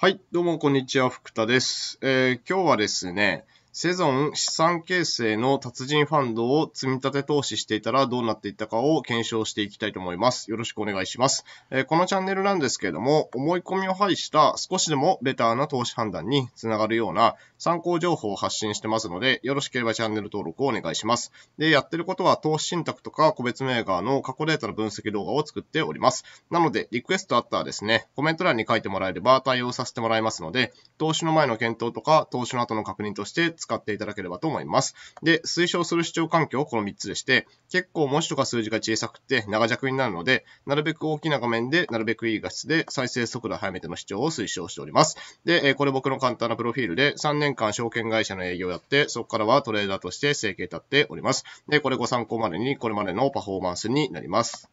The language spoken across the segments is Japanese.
はい、どうもこんにちは、福田です。えー、今日はですね、セゾン資産形成の達人ファンドを積み立て投資していたらどうなっていったかを検証していきたいと思います。よろしくお願いします。えー、このチャンネルなんですけれども、思い込みを排した少しでもベターな投資判断につながるような参考情報を発信してますので、よろしければチャンネル登録をお願いします。で、やってることは投資信託とか個別銘柄の過去データの分析動画を作っております。なので、リクエストあったらですね、コメント欄に書いてもらえれば対応させてもらいますので、投資の前の検討とか、投資の後の確認として使っていただければと思います。で、推奨する視聴環境この3つでして、結構文字とか数字が小さくて長尺になるので、なるべく大きな画面で、なるべくいい画質で再生速度早めての視聴を推奨しております。で、これ僕の簡単なプロフィールで3年年間証券会社の営業をやって、そこからはトレーダーとして生計立っております。で、これご参考までに、これまでのパフォーマンスになります。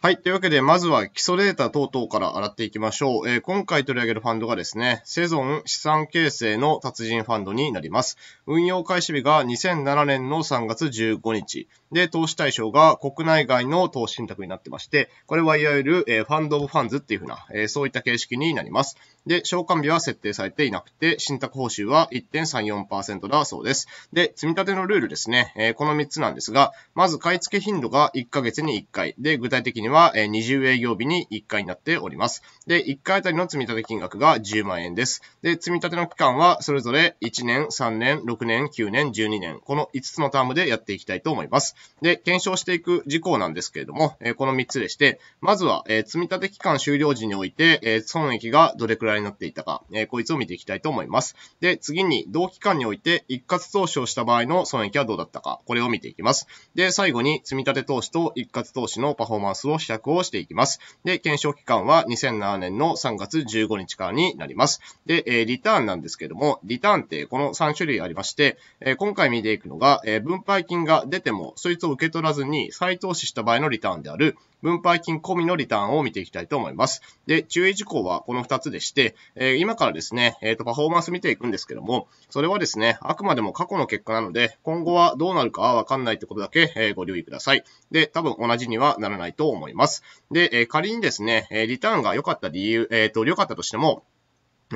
はい。というわけで、まずは基礎データ等々から洗っていきましょう。えー、今回取り上げるファンドがですね、セゾン資産形成の達人ファンドになります。運用開始日が2007年の3月15日。で、投資対象が国内外の投資信託になってまして、これはいわゆる、えー、ファンドオブファンズっていうふうな、えー、そういった形式になります。で、償還日は設定されていなくて、信託報酬は1.34%だそうです。で、積み立てのルールですね、えー、この3つなんですが、まず買い付け頻度が1ヶ月に1回、で、具体的には20営業日に1回になっております。で、1回あたりの積立金額が10万円です。で、積立の期間はそれぞれ1年、3年、6年、9年、12年、この5つのタームでやっていきたいと思います。で、検証していく事項なんですけれども、この3つでして、まずは積立期間終了時において、損益がどれくらいになっていたか、えー、こいつを見ていきたいと思います。で、次に、同期間において一括投資をした場合の損益はどうだったか、これを見ていきます。で、最後に、積立投資と一括投資のパフォーマンスを比較をしていきます。で、検証期間は2007年の3月15日からになります。で、えー、リターンなんですけども、リターンってこの3種類ありまして、えー、今回見ていくのが、えー、分配金が出ても、そいつを受け取らずに再投資した場合のリターンである、分配金込みのリターンを見ていきたいと思います。で、注意事項はこの2つでして、、え今からですね、えっ、と、パフォーマンス見ていくんですけども、それはですね、あくまでも過去の結果なので、今後はどうなるかはわかんないってことだけ、えご留意ください。で、多分同じにはならないと思います。で、え仮にですね、えリターンが良かった理由、えっ、と、良かったとしても、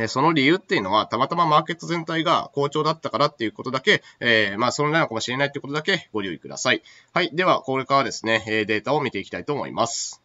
その理由っていうのは、たまたまマーケット全体が好調だったからっていうことだけ、えー、まあ、そのなのかもしれないっていうことだけご留意ください。はい。では、これからですね、データを見ていきたいと思います。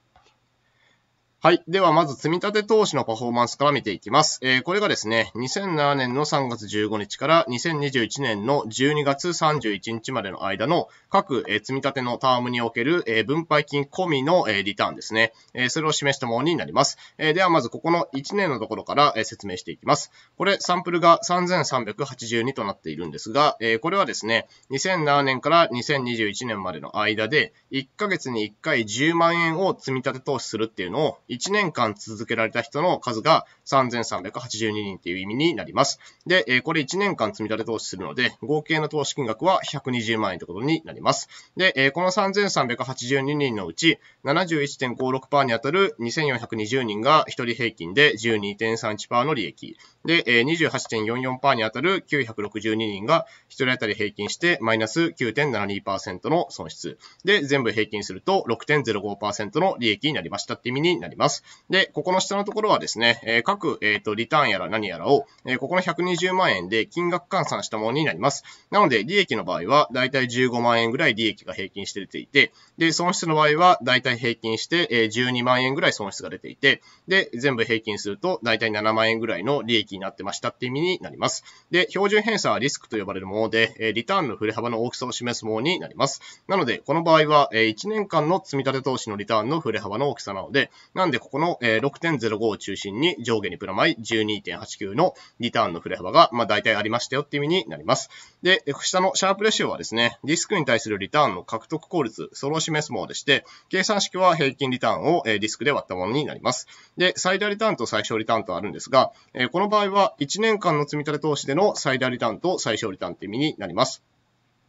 はい。では、まず、積立投資のパフォーマンスから見ていきます。えー、これがですね、2007年の3月15日から2021年の12月31日までの間の各、えー、積立のタームにおける、えー、分配金込みの、えリターンですね。えそれを示したものになります。えでは、まず、ここの1年のところから、え説明していきます。これ、サンプルが3382となっているんですが、えこれはですね、2007年から2021年までの間で、1ヶ月に1回10万円を積立投資するっていうのを、1年間続けられた人の数が3382人という意味になります。で、これ1年間積み立て投資するので、合計の投資金額は120万円ということになります。で、この3382人のうち71.56%に当たる2420人が1人平均で12.31%の利益。で、28.44%に当たる962人が1人当たり平均してマイナス9.72%の損失。で、全部平均すると6.05%の利益になりましたって意味になります。ます。で、ここの下のところはですね、え各、えっ、と、リターンやら何やらを、えここの120万円で金額換算したものになります。なので、利益の場合は、だいたい15万円ぐらい利益が平均して出ていて、で、損失の場合は、だいたい平均して、え12万円ぐらい損失が出ていて、で、全部平均すると、だいたい7万円ぐらいの利益になってましたって意味になります。で、標準偏差はリスクと呼ばれるもので、えリターンの振れ幅の大きさを示すものになります。なので、この場合は、え1年間の積立投資のリターンの振れ幅の大きさなので、ななんでここの、え6.05を中心に上下にプラマイ12.89のリターンの振れ幅が、まあ、大体ありましたよっていう意味になります。で、下のシャープレシオはですね、ディスクに対するリターンの獲得効率、それを示すものでして、計算式は平均リターンを、えディスクで割ったものになります。で、最大リターンと最小リターンとあるんですが、えこの場合は1年間の積み立て投資での最大リターンと最小リターンって意味になります。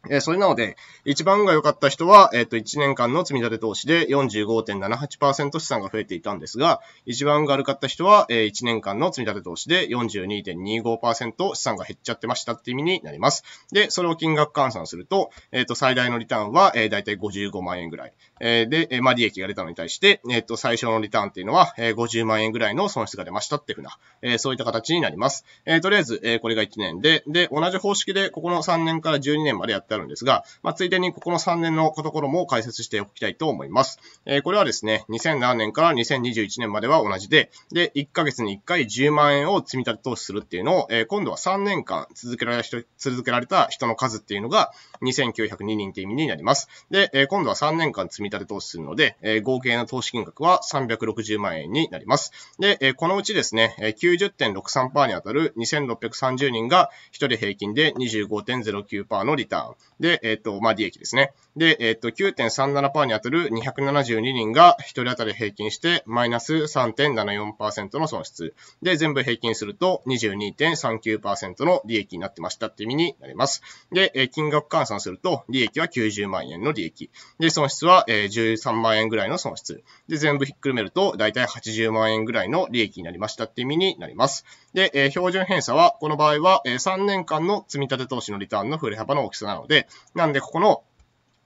えそれなので、一番が良かった人は、えっ、と、1年間の積立投資で45.78%資産が増えていたんですが、一番が悪かった人は、え1年間の積立投資で42.25%資産が減っちゃってましたって意味になります。で、それを金額換算すると、えっ、と、最大のリターンは、えー、だいたい55万円ぐらい。えー、で、まあ、利益が出たのに対して、えっ、ー、と、最初のリターンっていうのは、えー、50万円ぐらいの損失が出ましたっていうふうな、えそういった形になります。えとりあえず、えこれが1年で、で、同じ方式で、ここの3年から12年までやってあるんですが、まあ、ついでにここの3年のところも解説しておきたいと思います。えこれはですね、2007年から2021年までは同じで、で、1ヶ月に1回10万円を積み立て投資するっていうのを、え今度は3年間続けられた人、続けられた人の数っていうのが2902人っていう意味になります。で、え今度は3年間積み立て投資するので、え合計の投資金額は360万円になります。で、えこのうちですね、90.63%に当たる2630人が1人平均で25.09%のリターン。で、えっ、と、まあ、利益ですね。で、えっ、と、9.37%に当たる272人が1人当たり平均してマイナス3.74%の損失。で、全部平均すると22.39%の利益になってましたっていう意味になります。で、え金額換算すると利益は90万円の利益。で、損失は、ええ13万円ぐらいの損失。で、全部ひっくるめると、だいたい80万円ぐらいの利益になりましたって意味になります。で、えー、標準偏差は、この場合は、え3年間の積立投資のリターンの振れ幅の大きさなので、なんでここの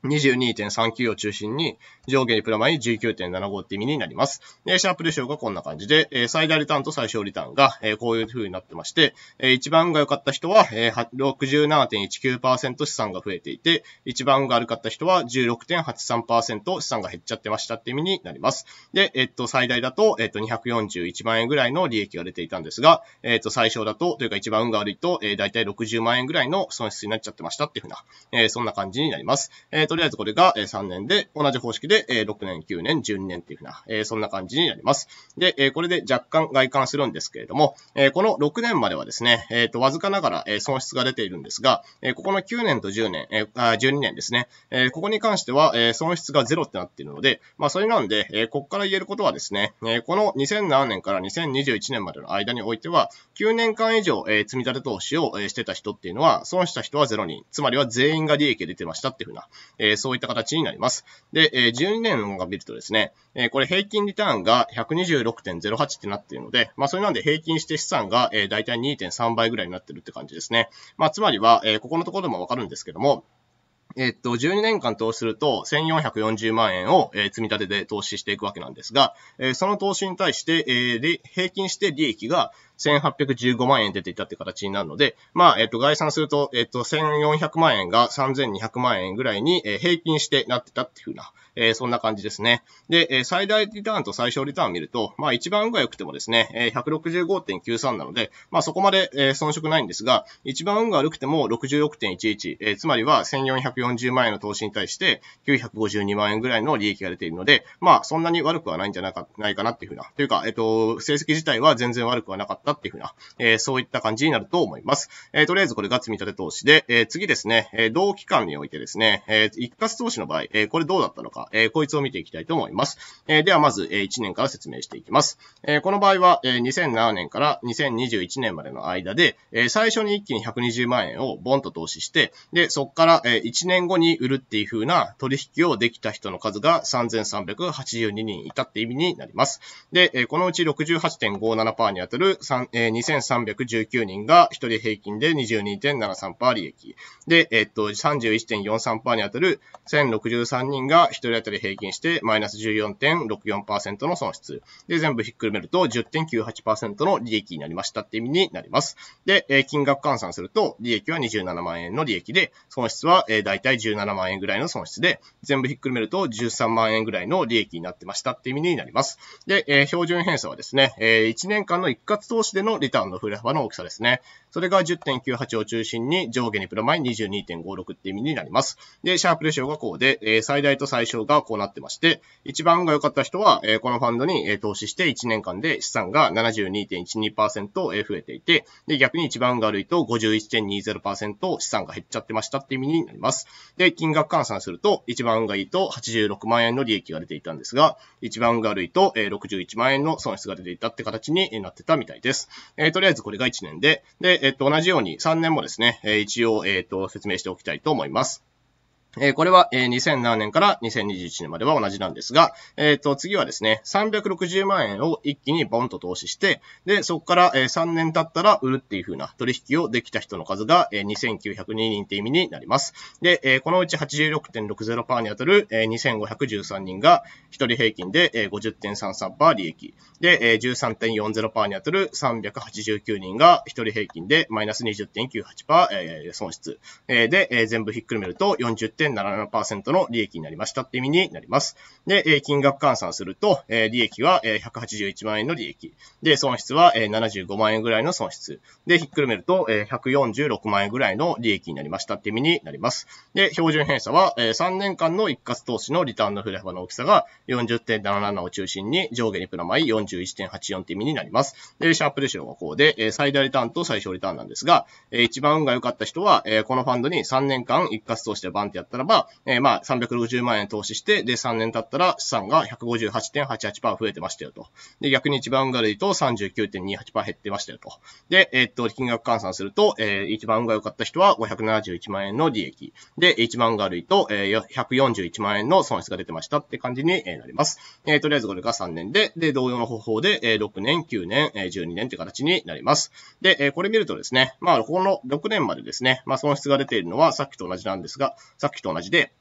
22.39を中心に、上下にプラマイ19.75って意味になります。えシャープレシオがこんな感じで、最大リターンと最小リターンが、こういう風になってまして、一番が良かった人は、67.19%資産が増えていて、一番が悪かった人は16.83%資産が減っちゃってましたって意味になります。で、えっと、最大だと、えっと、241万円ぐらいの利益が出ていたんですが、えっと、最小だと、というか一番運が悪いと、だいたい60万円ぐらいの損失になっちゃってましたっていうふうな、そんな感じになります。えっととりあえずこれが3年で、同じ方式で6年、9年、12年っていうふうな、そんな感じになります。で、これで若干外観するんですけれども、この6年まではですね、えっ、と、わずかながら損失が出ているんですが、ここの9年と10年、12年ですね、ここに関しては損失がゼロってなっているので、まあ、それなんで、ここから言えることはですね、この2007年から2021年までの間においては、9年間以上積み立て投資をしてた人っていうのは、損した人はゼロ人、つまりは全員が利益が出てましたっていうふうな、えそういった形になります。で、え12年が見るとですね、えこれ平均リターンが126.08ってなっているので、まあ、それなんで平均して資産が、えー、大体2.3倍ぐらいになってるって感じですね。まあ、つまりは、えここのところでもわかるんですけども、えっと、12年間投資すると、1440万円を、えー、積み立てで投資していくわけなんですが、えー、その投資に対して、えー、平均して利益が、1815万円出ていたって形になるので、まあ、えっと、概算すると、えっと、1400万円が3200万円ぐらいに、え平均してなってたっていうふうな、えそんな感じですね。で、え最大リターンと最小リターンを見ると、まあ、一番運が良くてもですね、え165.93なので、まあ、そこまで、え遜色ないんですが、一番運が悪くても66.11、えつまりは1440万円の投資に対して952万円ぐらいの利益が出ているので、まあ、そんなに悪くはないんじゃないかなっていうふうな、というか、えっと、成績自体は全然悪くはなかったったっていうふうな、えー、そういった感じになると思います。えー、とりあえずこれが積み立て投資で、えー、次ですね、え同期間においてですね、え一括投資の場合、えこれどうだったのか、えこいつを見ていきたいと思います。えではまず、え1年から説明していきます。えこの場合は、え2007年から2021年までの間で、え最初に一気に120万円をボンと投資して、で、そこから、え1年後に売るっていうふうな取引をできた人の数が3382人いたって意味になります。で、えこのうち68.57%に当たる3 2319人が1人平均で22.73%利益。で、えっと、31.43%に当たる1063人が1人当たり平均してマイナス14.64%の損失。で、全部ひっくるめると10.98%の利益になりましたって意味になります。で、金額換算すると利益は27万円の利益で、損失は、大体17万円ぐらいの損失で、全部ひっくるめると13万円ぐらいの利益になってましたって意味になります。で、標準偏差はですね、1年間の一括投資投資でのリターンの振れ幅の大きさですね。それが10.98を中心に上下にプラマイ22.56って意味になります。で、シャープレシオがこうで、えー、最大と最小がこうなってまして、一番が良かった人は、えー、このファンドに、えー、投資して1年間で資産が72.12%、増えていて、で、逆に一番が悪いと51.20%資産が減っちゃってましたって意味になります。で、金額換算すると、一番がいいと86万円の利益が出ていたんですが、一番が悪いと、えー、61万円の損失が出ていたって形になってたみたいです。です。えー、とりあえずこれが1年で、で、えっと、同じように3年もですね、えー、一応、えっと、説明しておきたいと思います。えこれは、え2007年から2021年までは同じなんですが、えっ、と、次はですね、360万円を一気にボンと投資して、で、そこから、え3年経ったら売るっていう風な取引をできた人の数が、え2902人って意味になります。で、えこのうち86.60%に当たる、え2513人が、1人平均で、え50.33%利益。で、え13.40%に当たる389人が、1人平均でマイナス20.98%、え損失。えで、え全部ひっくるめると40.5%。1.77%の利益になりましたって意味になります。で、え金額換算すると、え利益は181万円の利益。で、損失は75万円ぐらいの損失。で、ひっくるめると、146万円ぐらいの利益になりましたって意味になります。で、標準偏差は、3年間の一括投資のリターンの振れ幅の大きさが40.77を中心に上下にプラマイ41.84って意味になります。で、シャープレシオがこうで、最大リターンと最小リターンなんですが、一番運が良かった人は、このファンドに3年間一括投資でバンってやったったらば、えー、まあ、360万円投資して、で、3年経ったら資産が158.88%増えてましたよと。で、逆に一番悪いと39.28%減ってましたよと。で、えー、っと、金額換算すると、えー、一番が良かった人は571万円の利益。で、一番がるいと、えー、141万円の損失が出てましたって感じになります。えー、とりあえずこれが3年で、で、同様の方法で、えー、6年、9年、えー、12年って形になります。で、えー、これ見るとですね、まあ、この6年までですね、まあ、損失が出ているのはさっきと同じなんですが、さっきと同じで、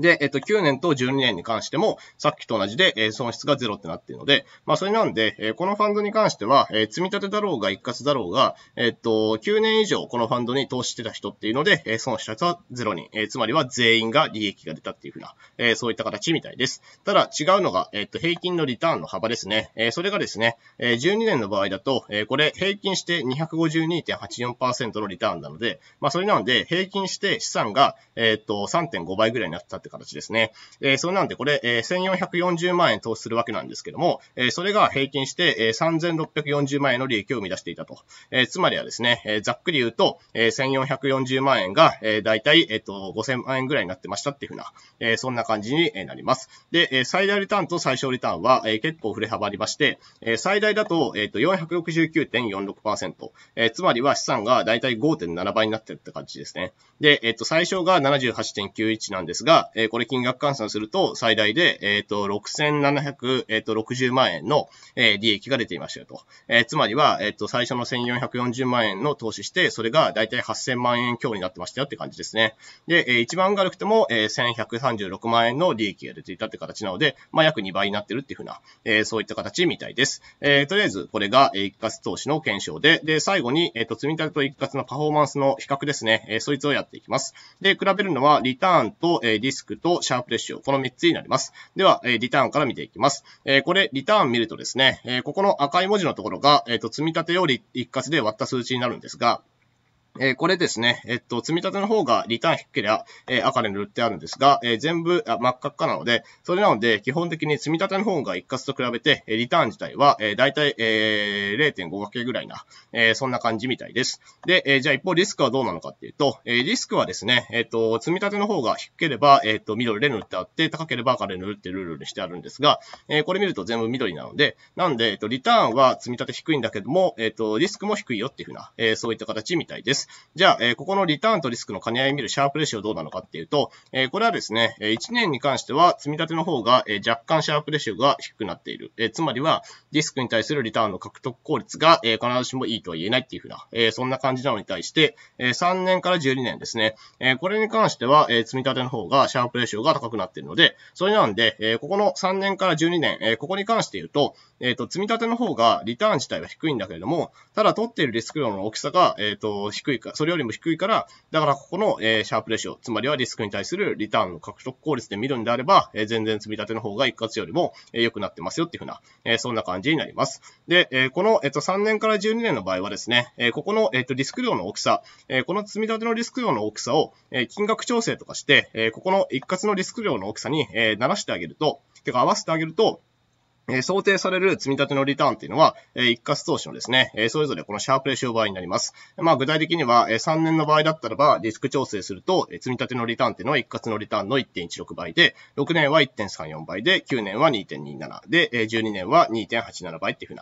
で、えっと、9年と12年に関しても、さっきと同じで、えー、損失がゼロってなっているので、まあ、それなんで、えー、このファンドに関しては、えー、積み立てだろうが一括だろうが、えっと、9年以上このファンドに投資してた人っていうので、えー、損失はゼロに、えー、つまりは全員が利益が出たっていうふうな、えー、そういった形みたいです。ただ、違うのが、えっと、平均のリターンの幅ですね。えー、それがですね、えー、12年の場合だと、えー、これ、平均して252.84%のリターンなので、まあ、それなんで、平均して資産が、えっと、3.5倍ぐらいになったって形ですね。えー、それなんでこれ、えー、1440万円投資するわけなんですけども、えー、それが平均して、えー、3640万円の利益を生み出していたと。えー、つまりはですね、えー、ざっくり言うと、えー、1440万円が、えー、大体、えっ、ー、と、5000万円ぐらいになってましたっていうふうな、えー、そんな感じになります。で、えー、最大リターンと最小リターンは、えー、結構振れ幅ありまして、えー、最大だと、えっ、ー、と、469.46%。えー、つまりは資産が大体5.7倍になってるって感じですね。で、えっ、ー、と、最小が78.91なんですが、えー、これ金額換算すると最大で、えっ、ー、と、6760万円の、えー、利益が出ていましたよと。えー、つまりは、えっ、と、最初の1440万円の投資して、それがだいたい8000万円強になってましたよって感じですね。で、えー、一番悪くても、えー、1136万円の利益が出ていたって形なので、まあ、約2倍になってるっていうふうな、えー、そういった形みたいです。えー、とりあえず、これが、え一括投資の検証で、で、最後に、えっ、と、積み立てと一括のパフォーマンスの比較ですね。えー、そいつをやっていきます。で、比べるのは、リターンと、えー、ィスククとシャープレシオ、この3つになります。では、えリターンから見ていきます。えこれ、リターン見るとですね、えここの赤い文字のところが、えっ、と、積み立てより一括で割った数値になるんですが、えー、これですね、えっと、積み立ての方がリターン低ければ、えー、赤で塗ってあるんですが、えー、全部あ真っ赤っかなので、それなので、基本的に積み立ての方が一括と比べて、リターン自体は、えー、大体、えー、0.5掛けぐらいな、えー、そんな感じみたいです。で、えー、じゃあ一方リスクはどうなのかっていうと、えー、リスクはですね、えっ、と、積み立ての方が低ければ、えっ、と、緑で塗ってあって、高ければ赤で塗るってルールにしてあるんですが、えー、これ見ると全部緑なので、なんで、えっ、と、リターンは積み立て低いんだけども、えっ、と、リスクも低いよっていうふうな、えー、そういった形みたいです。。じゃあ、えー、ここのリターンとリスクの兼ね合い見るシャープレシオどうなのかっていうと、えー、これはですね、1年に関しては積み立ての方が、えー、若干シャープレシオが低くなっている。えー、つまりは、リスクに対するリターンの獲得効率が、えー、必ずしもいいとは言えないっていうふうな、えー、そんな感じなのに対して、えー、3年から12年ですね、えー、これに関しては、えー、積み立ての方がシャープレシオが高くなっているので、それなんで、えー、ここの3年から12年、えー、ここに関して言うと、えっ、ー、と、積み立ての方がリターン自体は低いんだけれども、ただ取っているリスク量の大きさが、えっ、ー、と、低い低いか、それよりも低いから、だからここの、えー、シャープレシオ、つまりはリスクに対するリターンの獲得効率で見るんであれば、えー、全然積み立ての方が一括よりもえー、くなってますよっていうふうな、えー、そんな感じになります。で、えー、この、えっ、と、3年から12年の場合はですね、えー、ここの、えっ、と、リスク量の大きさ、えー、この積み立てのリスク量の大きさを、えー、金額調整とかして、えー、ここの一括のリスク量の大きさに、えー、ならしてあげると、てか合わせてあげると、想定される積み立てのリターンっていうのは、一括投資のですね、それぞれこのシャープレシオ合になります。まあ、具体的には、3年の場合だったらば、リスク調整すると、積み立てのリターンっていうのは一括のリターンの1.16倍で、6年は1.34倍で、9年は2.27で、12年は2.87倍っていうふう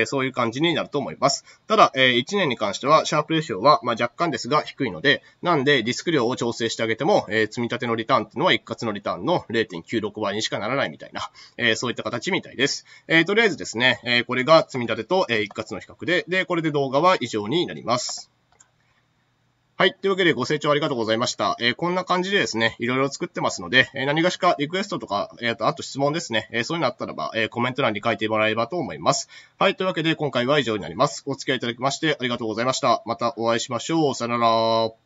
な、そういう感じになると思います。ただ、1年に関しては、シャープレシオは、若干ですが低いので、なんでリスク量を調整してあげても、積み立てのリターンっていうのは一括のリターンの0.96倍にしかならないみたいな、そういった形みたいです。です。えー、とりあえずですね、えー、これが積み立てと、えー、一括の比較で、で、これで動画は以上になります。はい。というわけでご清聴ありがとうございました。えー、こんな感じでですね、いろいろ作ってますので、えー、何がしかリクエストとか、えー、とあと質問ですね、えー、そういうのあったらば、えコメント欄に書いてもらえればと思います。はい。というわけで今回は以上になります。お付き合いいただきましてありがとうございました。またお会いしましょう。さよなら。